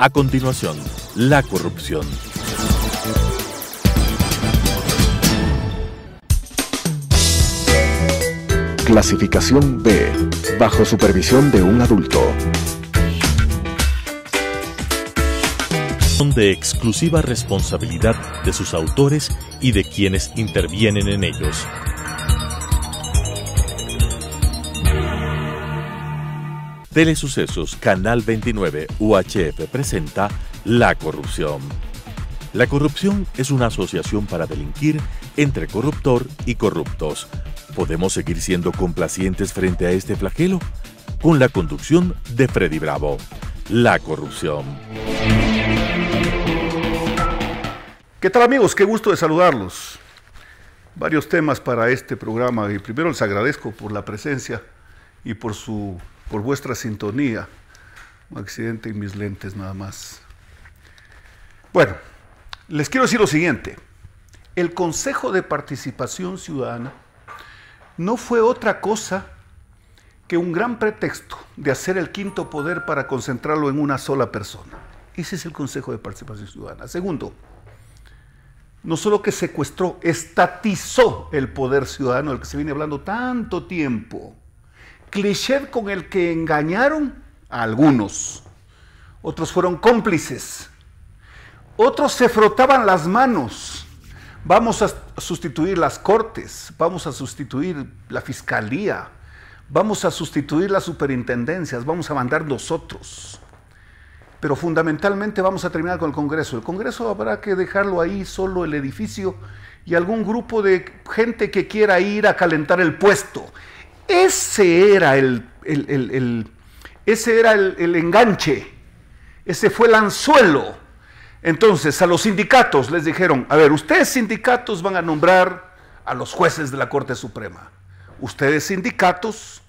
A continuación, la corrupción. Clasificación B, bajo supervisión de un adulto. Son de exclusiva responsabilidad de sus autores y de quienes intervienen en ellos. Telesucesos Canal 29 UHF presenta La Corrupción. La corrupción es una asociación para delinquir entre corruptor y corruptos. ¿Podemos seguir siendo complacientes frente a este flagelo? Con la conducción de Freddy Bravo. La corrupción. ¿Qué tal amigos? Qué gusto de saludarlos. Varios temas para este programa y primero les agradezco por la presencia y por su por vuestra sintonía. Un accidente en mis lentes nada más. Bueno, les quiero decir lo siguiente. El Consejo de Participación Ciudadana no fue otra cosa que un gran pretexto de hacer el quinto poder para concentrarlo en una sola persona. Ese es el Consejo de Participación Ciudadana. Segundo, no solo que secuestró, estatizó el poder ciudadano del que se viene hablando tanto tiempo cliché con el que engañaron a algunos. Otros fueron cómplices. Otros se frotaban las manos. Vamos a sustituir las cortes, vamos a sustituir la fiscalía, vamos a sustituir las superintendencias, vamos a mandar nosotros. Pero fundamentalmente vamos a terminar con el Congreso. El Congreso habrá que dejarlo ahí solo el edificio y algún grupo de gente que quiera ir a calentar el puesto ese era el, ese era el enganche, ese fue el anzuelo. Entonces a los sindicatos les dijeron, a ver, ustedes sindicatos van a nombrar a los jueces de la Corte Suprema. Ustedes sindicatos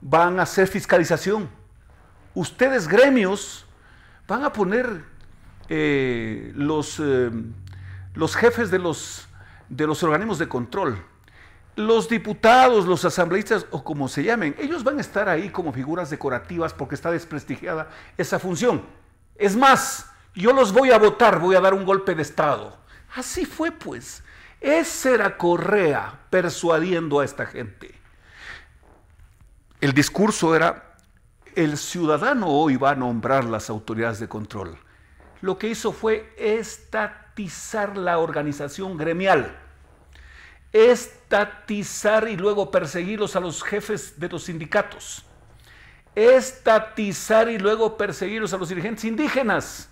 van a hacer fiscalización. Ustedes gremios van a poner eh, los, eh, los jefes de los, de los organismos de control los diputados, los asambleístas o como se llamen, ellos van a estar ahí como figuras decorativas porque está desprestigiada esa función. Es más, yo los voy a votar, voy a dar un golpe de Estado. Así fue pues. Esa era Correa persuadiendo a esta gente. El discurso era, el ciudadano hoy va a nombrar las autoridades de control. Lo que hizo fue estatizar la organización gremial estatizar y luego perseguirlos a los jefes de los sindicatos, estatizar y luego perseguirlos a los dirigentes indígenas.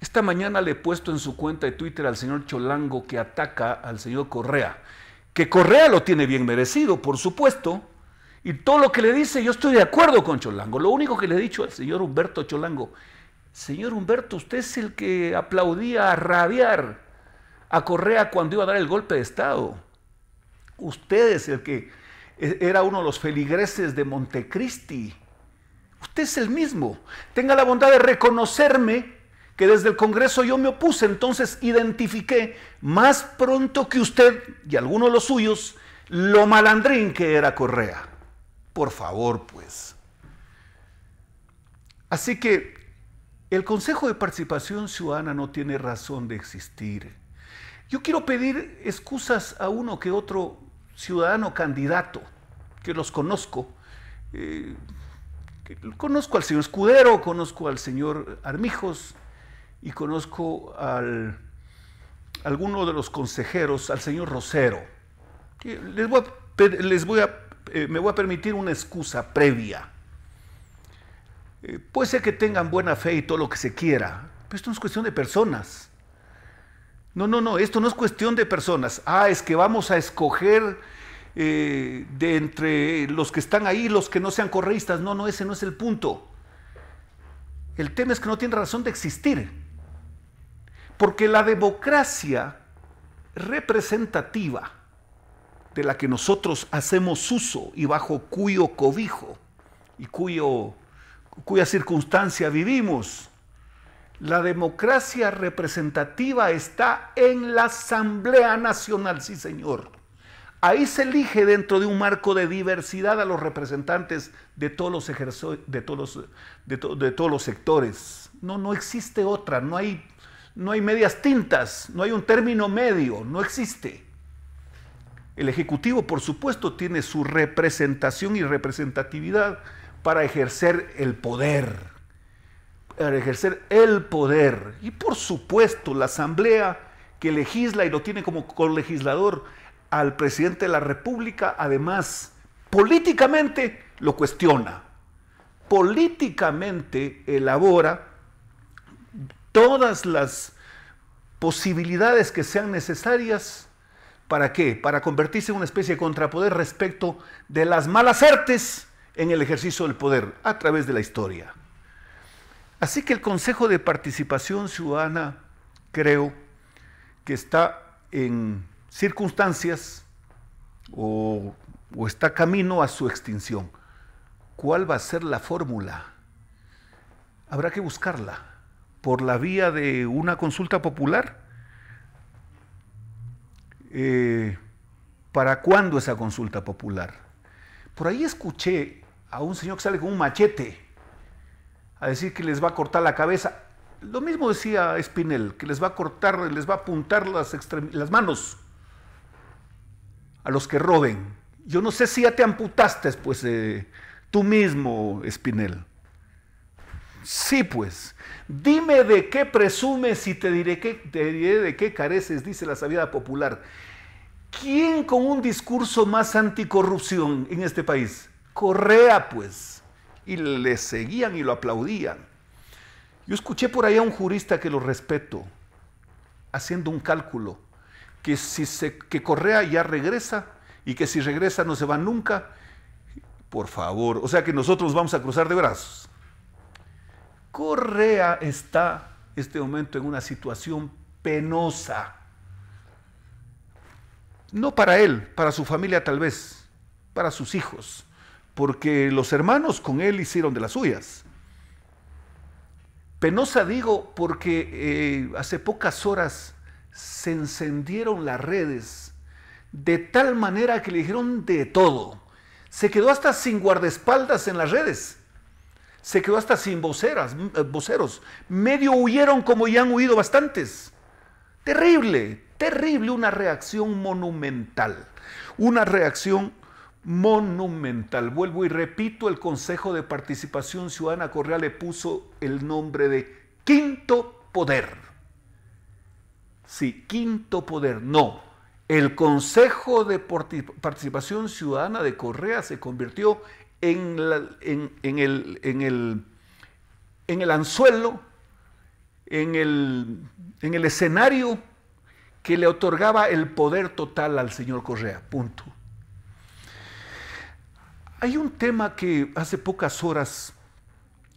Esta mañana le he puesto en su cuenta de Twitter al señor Cholango que ataca al señor Correa, que Correa lo tiene bien merecido, por supuesto, y todo lo que le dice yo estoy de acuerdo con Cholango. Lo único que le he dicho al señor Humberto Cholango, señor Humberto, usted es el que aplaudía a rabiar a Correa cuando iba a dar el golpe de Estado. usted es el que e-, era uno de los feligreses de Montecristi, usted es el mismo. Tenga la bondad de reconocerme que desde el Congreso yo me opuse, entonces identifiqué más pronto que usted y algunos de los suyos lo malandrín que era Correa. Por favor, pues. Así que el Consejo de Participación Ciudadana no tiene razón de existir. Yo quiero pedir excusas a uno que otro ciudadano candidato, que los conozco. Eh, conozco al señor Escudero, conozco al señor Armijos y conozco al alguno de los consejeros, al señor Rosero. Les voy a, les voy a eh, me voy a permitir una excusa previa. Eh, puede ser que tengan buena fe y todo lo que se quiera, pero esto no es cuestión de personas. No, no, no, esto no es cuestión de personas. Ah, es que vamos a escoger eh, de entre los que están ahí, los que no sean correístas. No, no, ese no es el punto. El tema es que no tiene razón de existir. Porque la democracia representativa de la que nosotros hacemos uso y bajo cuyo cobijo y cuyo, cuya circunstancia vivimos, la democracia representativa está en la Asamblea Nacional, sí señor. Ahí se elige dentro de un marco de diversidad a los representantes de todos los, de todos los sectores. No, no existe otra, no hay, no hay medias tintas, no hay un término medio, no existe. El Ejecutivo, por supuesto, tiene su representación y representatividad para ejercer el poder ejercer el poder. Y por supuesto, la Asamblea que legisla y lo tiene como colegislador al presidente de la República, además, políticamente lo cuestiona. Políticamente elabora todas las posibilidades que sean necesarias. ¿Para qué? Para convertirse en una especie de contrapoder respecto de las malas artes en el ejercicio del poder a través de la historia. Así que el Consejo de Participación Ciudadana creo que está en circunstancias o, está camino a su extinción. ¿Cuál va a ser la fórmula? Habrá que buscarla por la vía de una consulta popular. Eh, ¿Para cuándo esa consulta popular? Por ahí escuché a un señor que sale con un machete a decir que les va a cortar la cabeza. Lo mismo decía Spinel, que les va a cortar, les va a apuntar las, las manos a los que roben. Yo no sé si ya te amputaste, pues, eh, tú mismo, Spinel. Sí, pues, dime de qué presumes y te diré, te diré de qué careces, dice la sabiduría popular. ¿Quién con un discurso más anticorrupción en este país? Correa, pues y le seguían y lo aplaudían. Yo escuché por ahí a un jurista que lo respeto, haciendo un cálculo, que si que Correa ya regresa y que si regresa no se va nunca, por favor, o sea que nosotros vamos a cruzar de brazos. Correa está este momento en una situación penosa. No para él, para su familia tal vez, para sus hijos porque los hermanos con él hicieron de las suyas. Penosa digo porque eh, hace pocas horas se encendieron las redes de tal manera que le dijeron de todo. Se quedó hasta sin guardaespaldas en las redes. Se quedó hasta sin voceras, eh, voceros. Medio huyeron como ya han huido bastantes. Terrible, terrible una reacción monumental. Una reacción monumental. Vuelvo y repito, el Consejo de Participación Ciudadana Correa le puso el nombre de quinto poder. Sí, quinto poder, no. El Consejo de Participación Ciudadana de Correa se convirtió en, el, en el, anzuelo, en el escenario que le otorgaba el poder total al señor Correa. Punto. Hay un tema que hace pocas horas,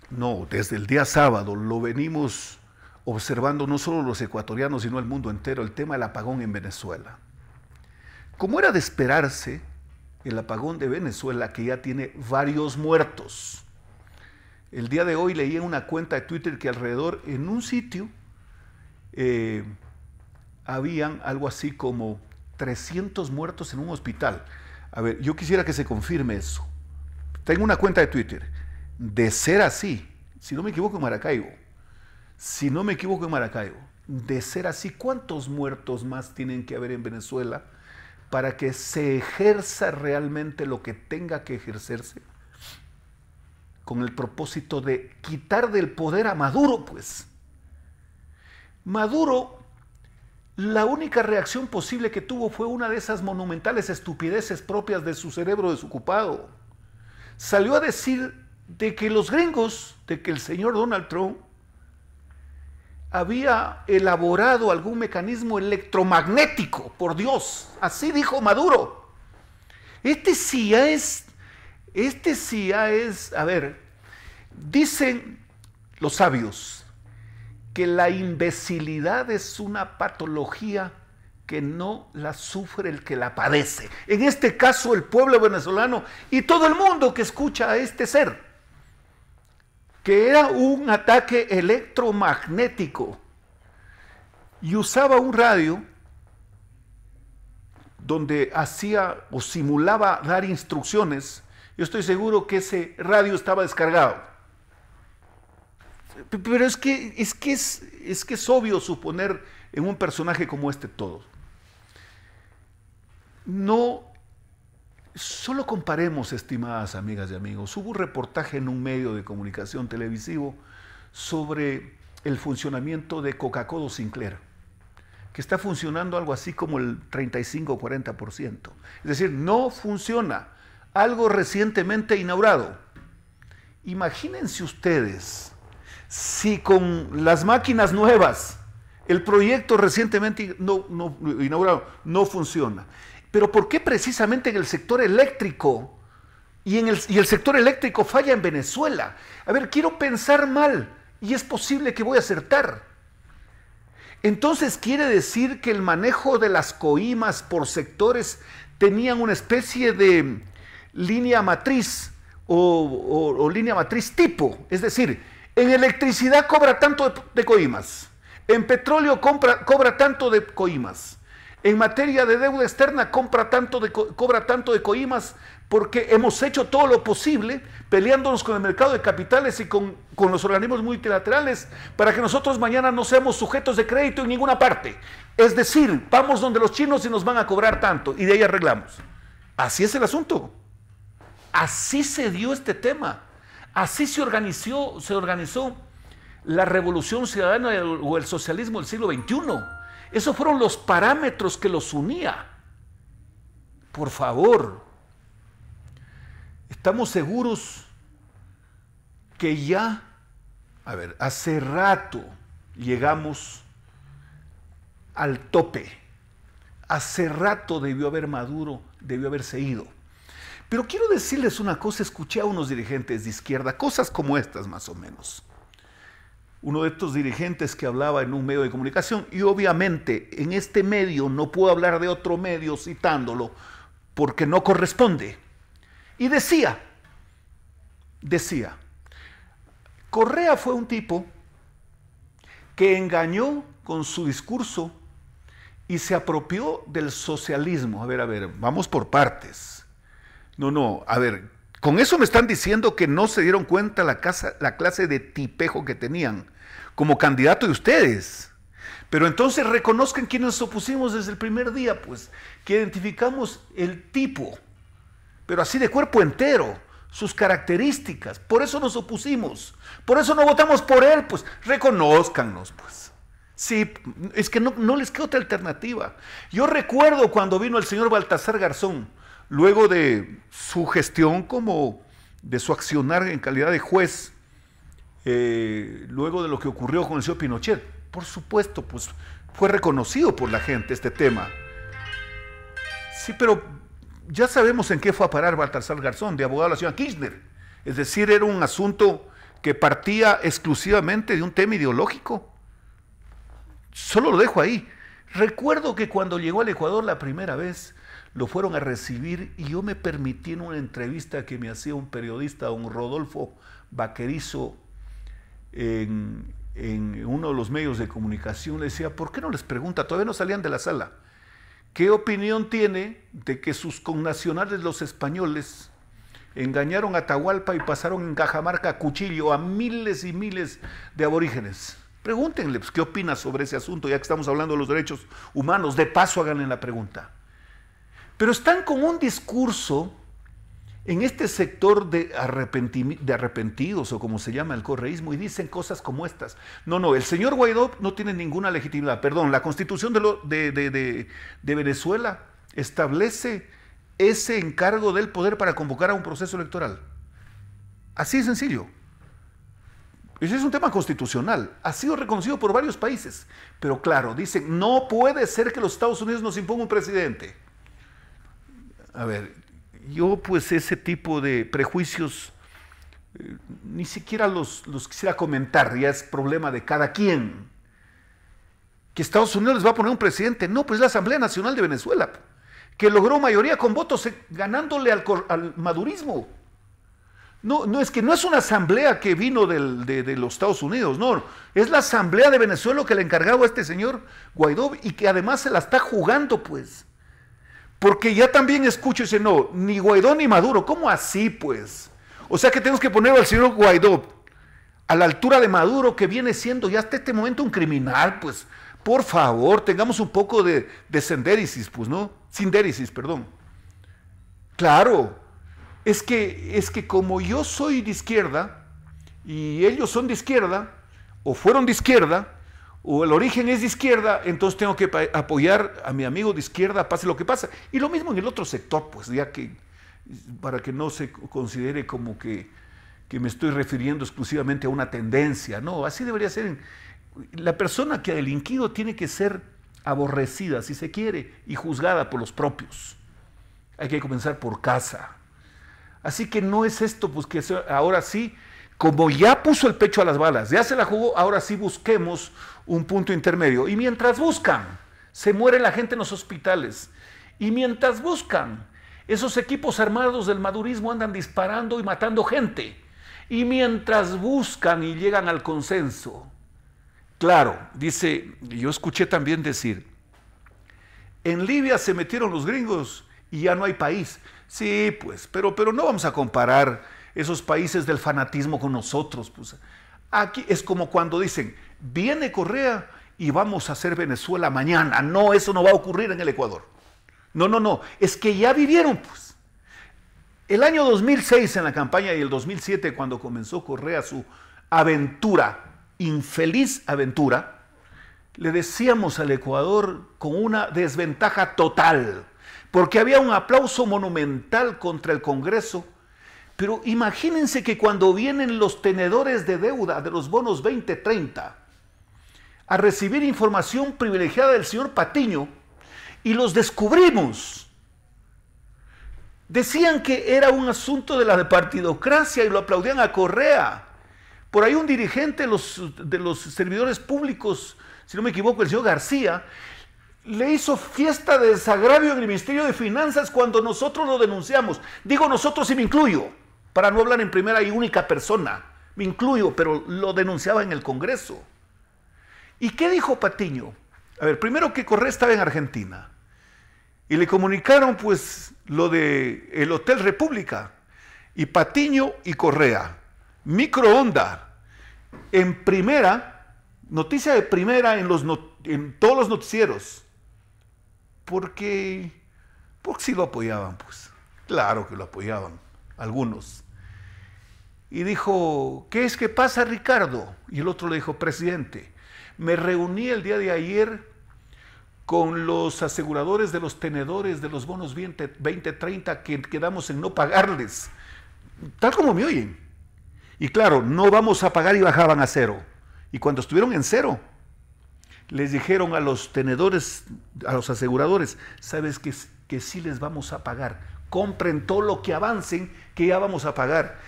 no, desde el día sábado, lo venimos observando no solo los ecuatorianos, sino el mundo entero, el tema del apagón en Venezuela. Como era de esperarse, el apagón de Venezuela, que ya tiene varios muertos. El día de hoy leí en una cuenta de Twitter que alrededor, en un sitio, eh, habían algo así como 300 muertos en un hospital. A ver, yo quisiera que se confirme eso. Tengo una cuenta de Twitter. De ser así, si no me equivoco en Maracaibo, si no me equivoco en Maracaibo, de ser así, ¿cuántos muertos más tienen que haber en Venezuela para que se ejerza realmente lo que tenga que ejercerse? Con el propósito de quitar del poder a Maduro, pues. Maduro, la única reacción posible que tuvo fue una de esas monumentales estupideces propias de su cerebro desocupado salió a decir de que los gringos, de que el señor Donald Trump había elaborado algún mecanismo electromagnético, por Dios, así dijo Maduro. Este sí ya es, este sí ya es, a ver, dicen los sabios que la imbecilidad es una patología que no la sufre el que la padece. En este caso el pueblo venezolano y todo el mundo que escucha a este ser, que era un ataque electromagnético y usaba un radio donde hacía o simulaba dar instrucciones, yo estoy seguro que ese radio estaba descargado. Pero es que es, que es, es que obvio suponer en un personaje como este todo. No solo comparemos, estimadas amigas y amigos. Hubo un reportaje en un medio de comunicación televisivo sobre el funcionamiento de Coca-Cola Sinclair, que está funcionando algo así como el 35-40%. o Es decir, no funciona algo recientemente inaugurado. Imagínense ustedes si con las máquinas nuevas el proyecto recientemente no, no, inaugurado no funciona pero ¿por qué precisamente en el sector eléctrico? Y, en el, sector eléctrico falla en Venezuela. A ver, quiero pensar mal y es posible que voy a acertar. Entonces quiere decir que el manejo de las coimas por sectores tenían una especie de línea matriz o, línea matriz tipo. Es decir, en electricidad cobra tanto de, coimas, en petróleo cobra tanto de coimas, en materia de deuda externa compra tanto de, cobra tanto de coimas porque hemos hecho todo lo posible peleándonos con el mercado de capitales y con, con los organismos multilaterales para que nosotros mañana no seamos sujetos de crédito en ninguna parte. Es decir, vamos donde los chinos y nos van a cobrar tanto y de ahí arreglamos. Así es el asunto. Así se dio este tema. Así se organizó, se organizó la revolución ciudadana o el socialismo del siglo XXI. Esos fueron los parámetros que los unía. Por favor, estamos seguros que ya, a ver, hace rato llegamos al tope. Hace rato debió haber Maduro, debió haberse ido. Pero quiero decirles una cosa, escuché a unos dirigentes de izquierda, cosas como estas más o menos uno de estos dirigentes que hablaba en un medio de comunicación, y obviamente en este medio no puedo hablar de otro medio citándolo, porque no corresponde. Y decía, decía, Correa fue un tipo que engañó con su discurso y se apropió del socialismo. A ver, a ver, vamos por partes. No, no, a ver, con eso me están diciendo que no se dieron cuenta la, casa, la clase de tipejo que tenían como candidato de ustedes. Pero entonces reconozcan quienes nos opusimos desde el primer día, pues, que identificamos el tipo, pero así de cuerpo entero, sus características. Por eso nos opusimos, por eso no votamos por él, pues, Reconózcanos, pues. Sí, es que no, no les queda otra alternativa. Yo recuerdo cuando vino el señor Baltasar Garzón, Luego de su gestión como de su accionar en calidad de juez, eh, luego de lo que ocurrió con el señor Pinochet, por supuesto, pues fue reconocido por la gente este tema. Sí, pero ya sabemos en qué fue a parar Baltasar Garzón, de abogado de la señora Kirchner. Es decir, era un asunto que partía exclusivamente de un tema ideológico. Solo lo dejo ahí. Recuerdo que cuando llegó al Ecuador la primera vez, lo fueron a recibir y yo me permití en una entrevista que me hacía un periodista, un Rodolfo Vaquerizo, en, uno de los medios de comunicación, le decía, ¿por qué no les pregunta? Todavía no salían de la sala. ¿Qué opinión tiene de que sus connacionales, los españoles, engañaron a Tahualpa y pasaron en Cajamarca a cuchillo a miles y miles de aborígenes? Pregúntenle pues, qué opina sobre ese asunto, ya que estamos hablando de los derechos humanos. De paso, háganle la pregunta. Pero están con un discurso en este sector de, arrepentidos o como se llama el correísmo y dicen cosas como estas. No, no, el señor Guaidó no tiene ninguna legitimidad. Perdón, la constitución de, Venezuela establece ese encargo del poder para convocar a un proceso electoral. Así de sencillo. Ese es un tema constitucional. Ha sido reconocido por varios países. Pero claro, dicen, no puede ser que los Estados Unidos nos impongan un presidente a ver, yo pues ese tipo de prejuicios eh, ni siquiera los, quisiera comentar, ya es problema de cada quien. Que Estados Unidos les va a poner un presidente, no, pues la Asamblea Nacional de Venezuela, que logró mayoría con votos eh, ganándole al, madurismo. No, no, es que no es una asamblea que vino de, de, los Estados Unidos, no, es la asamblea de Venezuela que le encargaba a este señor Guaidó y que además se la está jugando, pues. Porque ya también escucho ese no, ni Guaidó ni Maduro. ¿Cómo así, pues? O sea que tenemos que poner al señor Guaidó a la altura de Maduro, que viene siendo ya hasta este momento un criminal, pues. Por favor, tengamos un poco de, de pues, ¿no? Sindérisis, perdón. Claro, es que, es que como yo soy de izquierda y ellos son de izquierda, o fueron de izquierda, o el origen es de izquierda, entonces tengo que apoyar a mi amigo de izquierda, pase lo que pase. Y lo mismo en el otro sector, pues ya que para que no se considere como que, que me estoy refiriendo exclusivamente a una tendencia, no, así debería ser. La persona que ha delinquido tiene que ser aborrecida, si se quiere, y juzgada por los propios. Hay que comenzar por casa. Así que no es esto, pues que ahora sí como ya puso el pecho a las balas, ya se la jugó, ahora sí busquemos un punto intermedio. Y mientras buscan, se muere la gente en los hospitales. Y mientras buscan, esos equipos armados del madurismo andan disparando y matando gente. Y mientras buscan y llegan al consenso. Claro, dice, yo escuché también decir, en Libia se metieron los gringos y ya no hay país. Sí, pues, pero, pero no vamos a comparar esos países del fanatismo con nosotros. Pues. Aquí es como cuando dicen, viene Correa y vamos a hacer Venezuela mañana. No, eso no va a ocurrir en el Ecuador. No, no, no. Es que ya vivieron, pues. El año 2006 en la campaña y el 2007 cuando comenzó Correa su aventura, infeliz aventura, le decíamos al Ecuador con una desventaja total, porque había un aplauso monumental contra el Congreso pero imagínense que cuando vienen los tenedores de deuda de los bonos 2030 a recibir información privilegiada del señor Patiño y los descubrimos, decían que era un asunto de la partidocracia y lo aplaudían a Correa. Por ahí un dirigente de los, de los servidores públicos, si no me equivoco, el señor García, le hizo fiesta de desagravio en el Ministerio de Finanzas cuando nosotros lo denunciamos. Digo nosotros y me incluyo para no hablar en primera y única persona. Me incluyo, pero lo denunciaba en el Congreso. ¿Y qué dijo Patiño? A ver, primero que Correa estaba en Argentina y le comunicaron pues lo de el Hotel República y Patiño y Correa, microonda, en primera, noticia de primera en, los en todos los noticieros, porque, porque sí lo apoyaban pues, claro que lo apoyaban algunos y dijo, ¿qué es que pasa Ricardo? Y el otro le dijo, presidente, me reuní el día de ayer con los aseguradores de los tenedores de los bonos 20, 30 que quedamos en no pagarles, tal como me oyen. Y claro, no vamos a pagar y bajaban a cero. Y cuando estuvieron en cero, les dijeron a los tenedores, a los aseguradores, sabes que, que sí les vamos a pagar. Compren todo lo que avancen, que ya vamos a pagar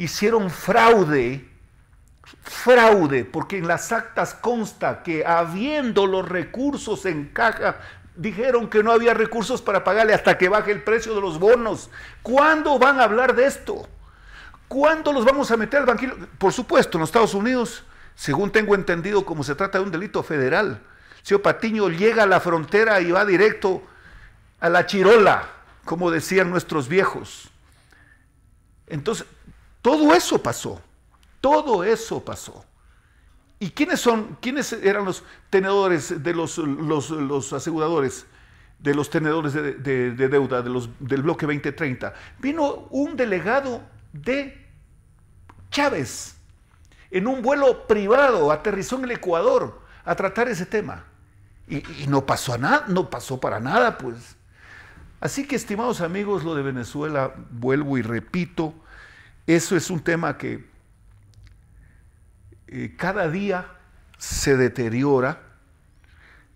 hicieron fraude, fraude, porque en las actas consta que habiendo los recursos en caja, dijeron que no había recursos para pagarle hasta que baje el precio de los bonos. ¿Cuándo van a hablar de esto? ¿Cuándo los vamos a meter al banquillo? Por supuesto, en los Estados Unidos, según tengo entendido, como se trata de un delito federal, señor Patiño llega a la frontera y va directo a la chirola, como decían nuestros viejos. Entonces, todo eso pasó. Todo eso pasó. ¿Y quiénes, son, quiénes eran los tenedores de los, aseguradores? de los tenedores de, deuda de los, del bloque 2030. Vino un delegado de Chávez en un vuelo privado, aterrizó en el Ecuador a tratar ese tema. Y, y no pasó a nada, no pasó para nada, pues. Así que, estimados amigos, lo de Venezuela, vuelvo y repito, eso es un tema que eh, cada día se deteriora.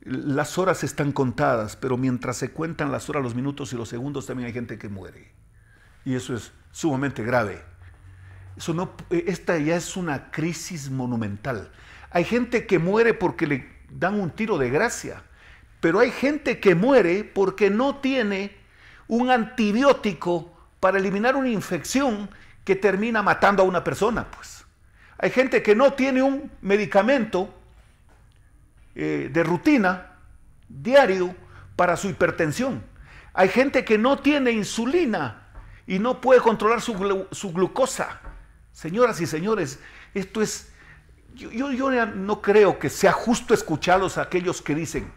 Las horas están contadas, pero mientras se cuentan las horas, los minutos y los segundos, también hay gente que muere. Y eso es sumamente grave. Eso no, eh, esta ya es una crisis monumental. Hay gente que muere porque le dan un tiro de gracia, pero hay gente que muere porque no tiene un antibiótico para eliminar una infección que termina matando a una persona, pues. Hay gente que no tiene un medicamento eh, de rutina, diario, para su hipertensión. Hay gente que no tiene insulina y no puede controlar su, glucosa. Señoras y señores, esto es... Yo, yo, no creo que sea justo escucharlos a aquellos que dicen,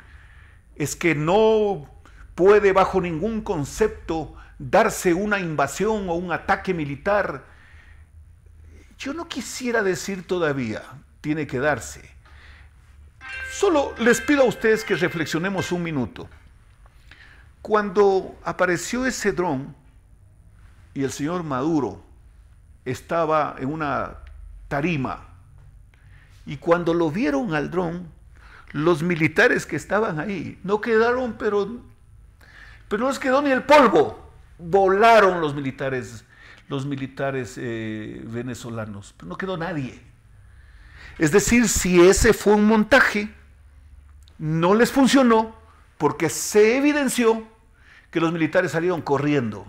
es que no puede bajo ningún concepto darse una invasión o un ataque militar. Yo no quisiera decir todavía, tiene que darse. Solo les pido a ustedes que reflexionemos un minuto. Cuando apareció ese dron y el señor Maduro estaba en una tarima y cuando lo vieron al dron, los militares que estaban ahí no quedaron, pero, pero no les quedó ni el polvo volaron los militares, los militares eh, venezolanos, pero no quedó nadie. Es decir, si ese fue un montaje, no les funcionó porque se evidenció que los militares salieron corriendo,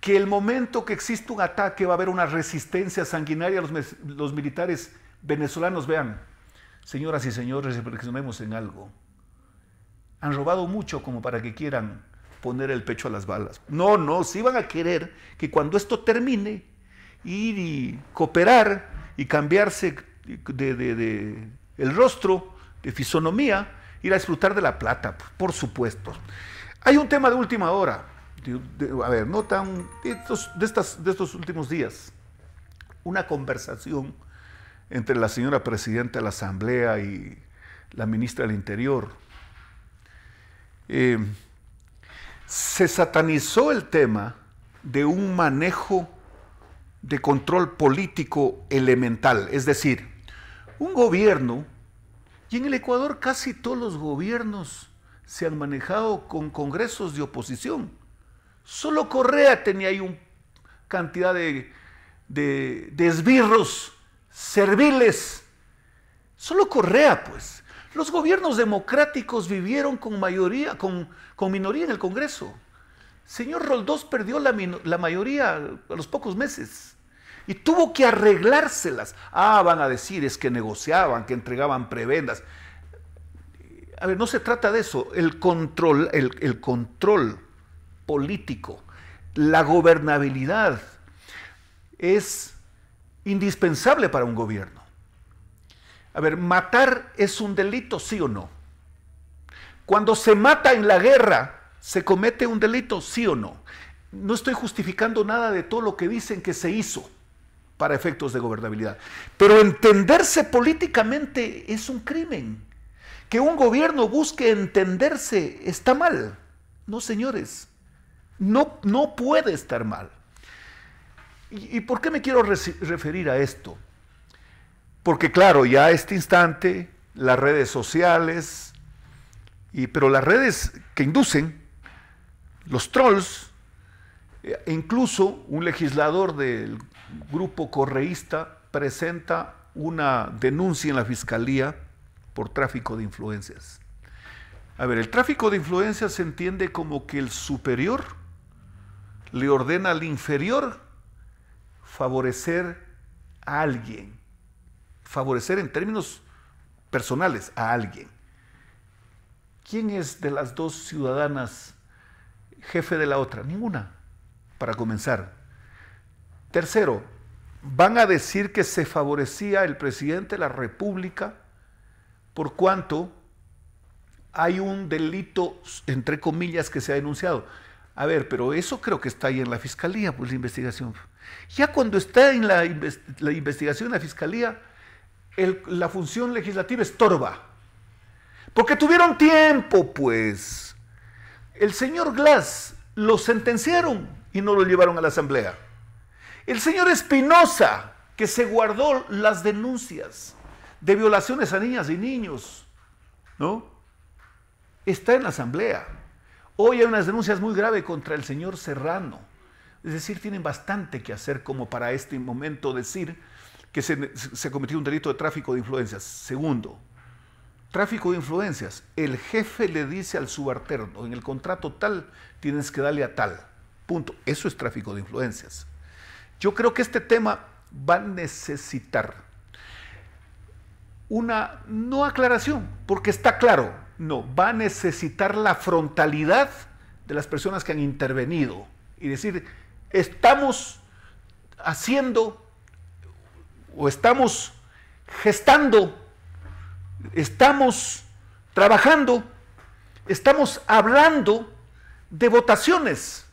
que el momento que existe un ataque va a haber una resistencia sanguinaria, los, militares venezolanos vean, señoras y señores, reflexionemos en algo. Han robado mucho como para que quieran poner el pecho a las balas. No, no, sí van a querer que cuando esto termine, ir y cooperar y cambiarse de, el rostro, de fisonomía, ir a disfrutar de la plata, pues, por supuesto. Hay un tema de última hora, a ver, no tan, de, estas, de estos últimos días, una conversación entre la señora presidenta de la Asamblea y la ministra del Interior. Eh, se satanizó el tema de un manejo de control político elemental, es decir, un gobierno, y en el Ecuador casi todos los gobiernos se han manejado con congresos de oposición. Solo Correa tenía ahí una cantidad de, esbirros serviles. Solo Correa, pues. Los gobiernos democráticos vivieron con mayoría, con, minoría en el Congreso. Señor Roldós perdió la, la mayoría a los pocos meses y tuvo que arreglárselas. Ah, van a decir es que negociaban, que entregaban prebendas. A ver, no se trata de eso. El control, el control político, la gobernabilidad es indispensable para un gobierno. A ver, matar es un delito, sí o no. Cuando se mata en la guerra, ¿se comete un delito, sí o no? No estoy justificando nada de todo lo que dicen que se hizo para efectos de gobernabilidad. Pero entenderse políticamente es un crimen. Que un gobierno busque entenderse está mal. No, señores, no, no puede estar mal. y por qué me quiero referir a esto? Porque claro, ya a este instante las redes sociales, y, pero las redes que inducen, los trolls, eh, e incluso un legislador del grupo correísta presenta una denuncia en la fiscalía por tráfico de influencias. A ver, el tráfico de influencias se entiende como que el superior le ordena al inferior favorecer a alguien favorecer en términos personales a alguien. ¿Quién es de las dos ciudadanas jefe de la otra? Ninguna, para comenzar. Tercero, van a decir que se favorecía el presidente de la República por cuanto hay un delito, entre comillas, que se ha denunciado. A ver, pero eso creo que está ahí en la fiscalía, pues la investigación. Ya cuando está en la, investigación en la fiscalía, la función legislativa estorba. Porque tuvieron tiempo, pues. El señor Glass lo sentenciaron y no lo llevaron a la asamblea. El señor Espinosa, que se guardó las denuncias de violaciones a niñas y niños, ¿no? Está en la asamblea. Hoy hay unas denuncias muy graves contra el señor Serrano. Es decir, tienen bastante que hacer como para este momento decir se, se cometió un delito de tráfico de influencias. Segundo, tráfico de influencias. El jefe le dice al subalterno, en el contrato tal, tienes que darle a tal. Punto. Eso es tráfico de influencias. Yo creo que este tema va a necesitar una no aclaración, porque está claro, no, va a necesitar la frontalidad de las personas que han intervenido y decir, estamos haciendo o estamos gestando, estamos trabajando, estamos hablando de votaciones.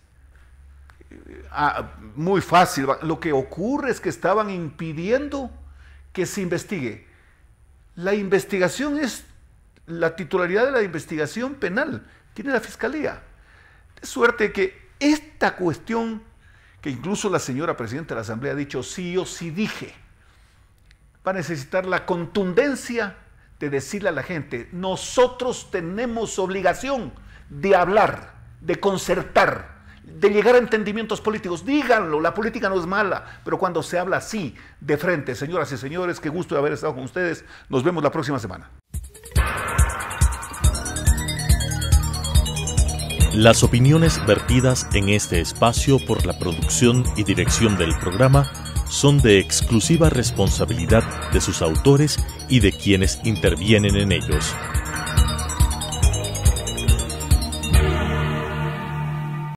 Eh, ah, muy fácil, lo que ocurre es que estaban impidiendo que se investigue. La investigación es la titularidad de la investigación penal, tiene la fiscalía. De suerte que esta cuestión, que incluso la señora presidenta de la Asamblea ha dicho sí, o sí dije, va a necesitar la contundencia de decirle a la gente, nosotros tenemos obligación de hablar, de concertar, de llegar a entendimientos políticos. Díganlo, la política no es mala, pero cuando se habla así, de frente, señoras y señores, qué gusto de haber estado con ustedes. Nos vemos la próxima semana. Las opiniones vertidas en este espacio por la producción y dirección del programa son de exclusiva responsabilidad de sus autores y de quienes intervienen en ellos.